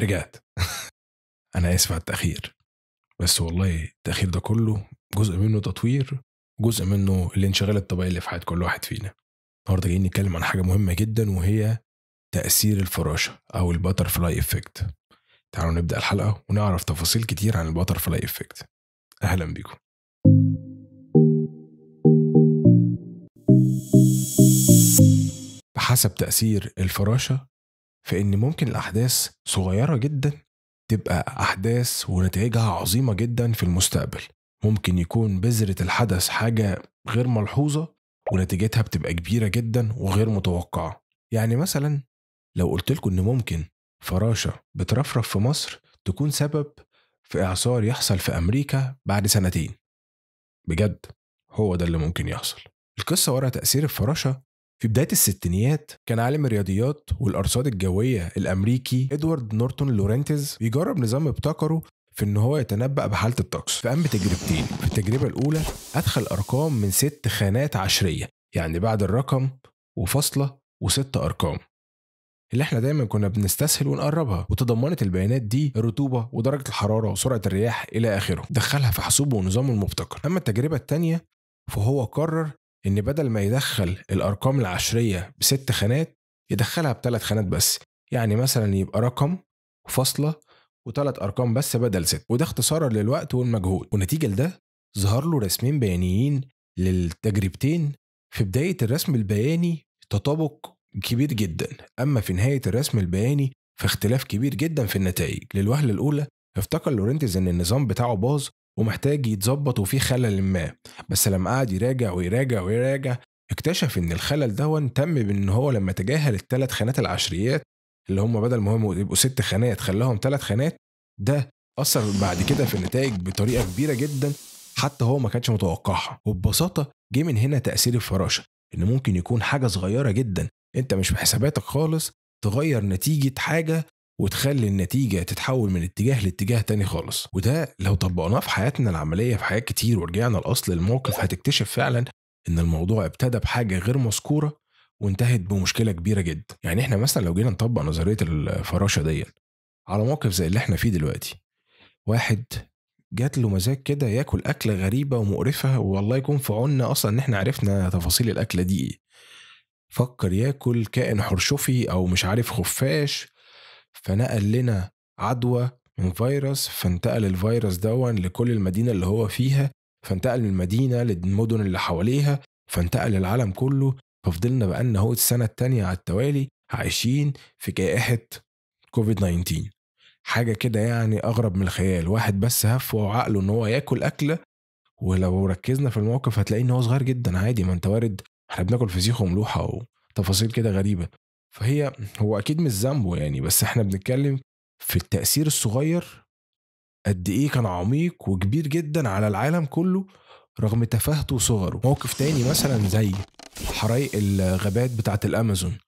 رجعت انا اسف على التاخير بس والله التاخير ده كله جزء منه تطوير جزء منه الانشغال الطبيعي اللي في حياه كل واحد فينا النهارده جايين نتكلم عن حاجه مهمه جدا وهي تاثير الفراشه او الباتر فلاي افكت تعالوا نبدا الحلقه ونعرف تفاصيل كتير عن الباتر فلاي افكت اهلا بيكم بحسب تأثير الفراشة في ان ممكن الاحداث صغيره جدا تبقى احداث ونتائجها عظيمه جدا في المستقبل ممكن يكون بذره الحدث حاجه غير ملحوظه ونتيجتها بتبقى كبيره جدا وغير متوقعه يعني مثلا لو قلت لكم ان ممكن فراشه بترفرف في مصر تكون سبب في اعصار يحصل في امريكا بعد سنتين بجد هو ده اللي ممكن يحصل القصة ورا تأثير الفراشة في بداية الستينيات كان عالم الرياضيات والأرصاد الجوية الأمريكي إدوارد نورتون لورنتز بيجرب نظام ابتكره في ان هو يتنبأ بحالة الطقس فقام بتجربتين في التجربة الأولى أدخل أرقام من ست خانات عشرية يعني بعد الرقم وفاصلة وست أرقام اللي احنا دايما كنا بنستسهل ونقربها وتضمنت البيانات دي الرطوبة ودرجة الحرارة وسرعة الرياح إلى آخره دخلها في حاسوبه ونظامه المبتكر أما التجربة التانية فهو قرر ان بدل ما يدخل الارقام العشريه بست خانات يدخلها بثلاث خانات بس يعني مثلا يبقى رقم وفاصله وثلاث ارقام بس بدل ست وده اختصارا للوقت والمجهود ونتيجه لده ظهر له رسمين بيانيين للتجربتين في بدايه الرسم البياني تطابق كبير جدا اما في نهايه الرسم البياني فاختلاف كبير جدا في النتائج للوهله الاولى افتكر لورنتز ان النظام بتاعه باظ ومحتاج يتظبط وفي خلل ما بس لما قعد يراجع ويراجع ويراجع اكتشف ان الخلل ده تم بان هو لما تجاهل الثلاث خانات العشريات اللي هم بدل ما هم يبقوا ست خانات خلاهم ثلاث خانات ده اثر بعد كده في النتائج بطريقه كبيره جدا حتى هو ما كانش متوقعها وببساطه جه من هنا تاثير الفراشه ان ممكن يكون حاجه صغيره جدا انت مش في حساباتك خالص تغير نتيجه حاجه وتخلي النتيجة تتحول من اتجاه لاتجاه تاني خالص وده لو طبقناه في حياتنا العملية في حاجات كتير ورجعنا لأصل الموقف هتكتشف فعلا إن الموضوع ابتدى بحاجة غير مذكورة وانتهت بمشكلة كبيرة جدا يعني احنا مثلا لو جينا نطبق نظرية الفراشة دي على موقف زي اللي احنا فيه دلوقتي واحد جات له مزاج كده ياكل أكلة غريبة ومقرفة والله يكون في عوننا أصلا إن احنا عرفنا تفاصيل الأكلة دي إيه فكر ياكل كائن حرشفي أو مش عارف خفاش فنقل لنا عدوى من فيروس فانتقل الفيروس دون لكل المدينه اللي هو فيها فانتقل من المدينه للمدن اللي حواليها فانتقل العالم كله ففضلنا بقالنا هو السنه الثانيه على التوالي عايشين في جائحه كوفيد 19 حاجه كده يعني اغرب من الخيال واحد بس هف وعقله ان هو ياكل اكله ولو ركزنا في الموقف هتلاقيه ان هو صغير جدا عادي ما انت وارد احنا بناكل فسيخ وملوحه وتفاصيل كده غريبه فهي هو اكيد مش ذنبه يعني بس احنا بنتكلم في التاثير الصغير قد ايه كان عميق وكبير جدا على العالم كله رغم تفاهته وصغره موقف تاني مثلا زي حرائق الغابات بتاعه الامازون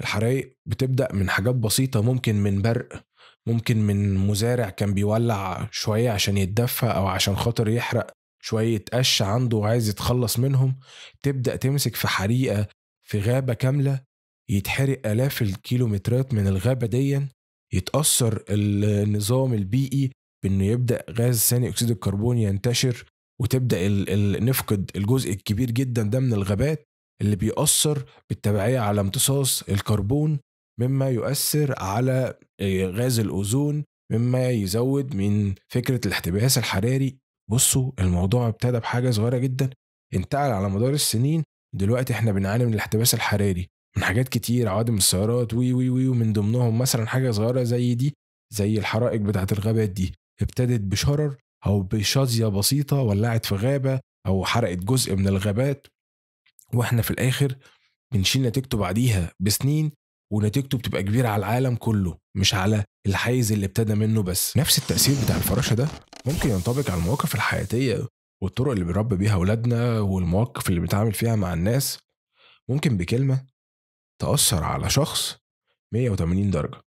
الحرائق بتبدا من حاجات بسيطه ممكن من برق ممكن من مزارع كان بيولع شويه عشان يتدفى او عشان خاطر يحرق شويه قش عنده وعايز يتخلص منهم تبدا تمسك في حريقه في غابه كامله يتحرق آلاف الكيلومترات من الغابة دي يتأثر النظام البيئي بأنه يبدأ غاز ثاني أكسيد الكربون ينتشر وتبدأ الـ الـ نفقد الجزء الكبير جدا ده من الغابات اللي بيأثر بالتبعية على امتصاص الكربون مما يؤثر على آه، غاز الأوزون مما يزود من فكرة الاحتباس الحراري بصوا الموضوع ابتدى بحاجة صغيرة جدا انتقل على مدار السنين دلوقتي احنا بنعاني من الاحتباس الحراري من حاجات كتير عوادم السيارات وي وي وي ومن ضمنهم مثلا حاجه صغيره زي دي زي الحرائق بتاعه الغابات دي ابتدت بشرر او بشظيه بسيطه ولعت في غابه او حرقت جزء من الغابات واحنا في الاخر بنشيل نتيجته بعديها بسنين ونتيجته بتبقى كبيره على العالم كله مش على الحيز اللي ابتدى منه بس نفس التاثير بتاع الفراشه ده ممكن ينطبق على المواقف الحياتيه والطرق اللي بنربي بيها اولادنا والمواقف اللي بنتعامل فيها مع الناس ممكن بكلمه تأثر على شخص 180 درجة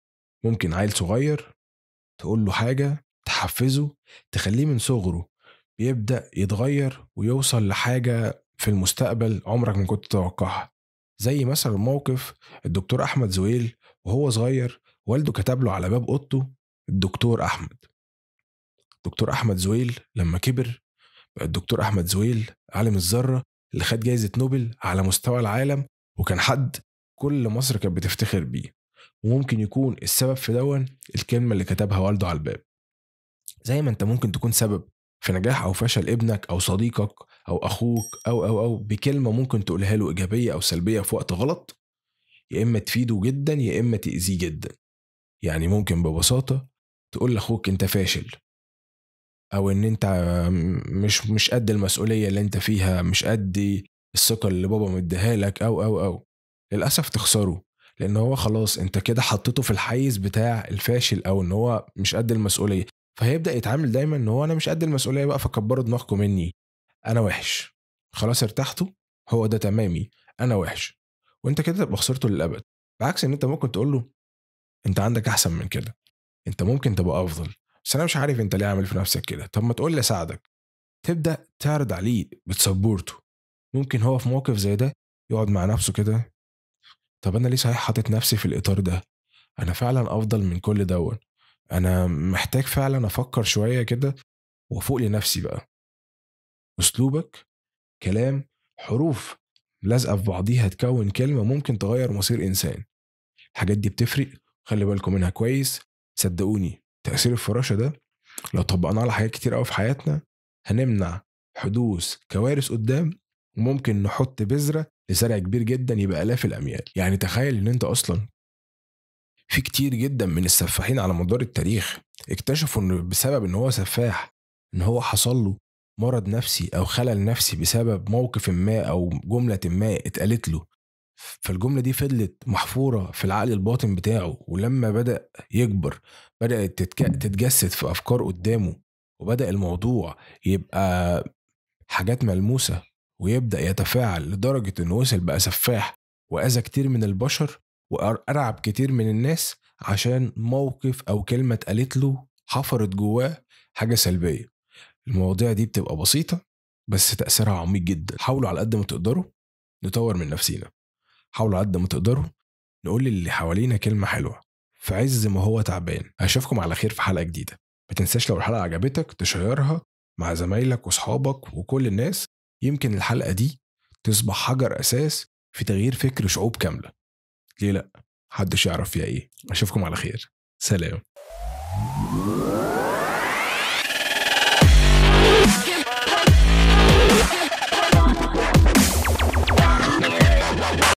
ممكن عيل صغير تقول له حاجة تحفزه تخليه من صغره بيبدأ يتغير ويوصل لحاجة في المستقبل عمرك ما كنت تتوقعها زي مثلا موقف الدكتور أحمد زويل وهو صغير والده كتب له على باب أوضته الدكتور أحمد دكتور أحمد زويل لما كبر بقى الدكتور أحمد زويل عالم الذرة اللي خد جايزة نوبل على مستوى العالم وكان حد كل مصر كانت بتفتخر بيه وممكن يكون السبب في دون الكلمة اللي كتبها والده على الباب زي ما انت ممكن تكون سبب في نجاح او فشل ابنك او صديقك او اخوك او او او بكلمه ممكن تقولها له ايجابيه او سلبيه في وقت غلط يا اما تفيده جدا يا اما تاذيه جدا يعني ممكن ببساطه تقول لاخوك انت فاشل او ان انت مش مش قد المسؤوليه اللي انت فيها مش قد الثقه اللي بابا مديها لك او او او للاسف تخسره لان هو خلاص انت كده حطيته في الحيز بتاع الفاشل او ان هو مش قد المسؤوليه فهيبدا يتعامل دايما ان هو انا مش قد المسؤوليه بقى فكبروا دماغكم مني انا وحش خلاص ارتحتوا هو ده تمامي انا وحش وانت كده تبقى خسرته للابد بعكس ان انت ممكن تقول له انت عندك احسن من كده انت ممكن تبقى افضل بس انا مش عارف انت ليه عامل في نفسك كده طب ما تقول لي اساعدك تبدا تعرض عليه بتسبورته ممكن هو في موقف زي ده يقعد مع نفسه كده طب انا ليه صحيح حاطط نفسي في الاطار ده انا فعلا افضل من كل دون انا محتاج فعلا افكر شويه كده وافوق لنفسي بقى اسلوبك كلام حروف لازقه في بعضيها تكون كلمه ممكن تغير مصير انسان الحاجات دي بتفرق خلي بالكم منها كويس صدقوني تاثير الفراشه ده لو طبقناه على حاجات كتير قوي في حياتنا هنمنع حدوث كوارث قدام وممكن نحط بذره لزرع كبير جدا يبقى الاف الاميال يعني تخيل ان انت اصلا في كتير جدا من السفاحين على مدار التاريخ اكتشفوا ان بسبب ان هو سفاح ان هو حصل له مرض نفسي او خلل نفسي بسبب موقف ما او جمله ما اتقالت له فالجمله دي فضلت محفوره في العقل الباطن بتاعه ولما بدا يكبر بدات تتجسد في افكار قدامه وبدا الموضوع يبقى حاجات ملموسه ويبدأ يتفاعل لدرجة إنه وصل بقى سفاح وأذى كتير من البشر وأرعب كتير من الناس عشان موقف أو كلمة اتقالت له حفرت جواه حاجة سلبية المواضيع دي بتبقى بسيطة بس تأثيرها عميق جدا حاولوا على قد ما تقدروا نطور من نفسينا حاولوا على قد ما تقدروا نقول للي حوالينا كلمة حلوة في عز ما هو تعبان أشوفكم على خير في حلقة جديدة ما تنساش لو الحلقة عجبتك تشيرها مع زمايلك وصحابك وكل الناس يمكن الحلقة دي تصبح حجر أساس في تغيير فكر شعوب كاملة ليه لأ؟ محدش يعرف فيها إيه أشوفكم على خير سلام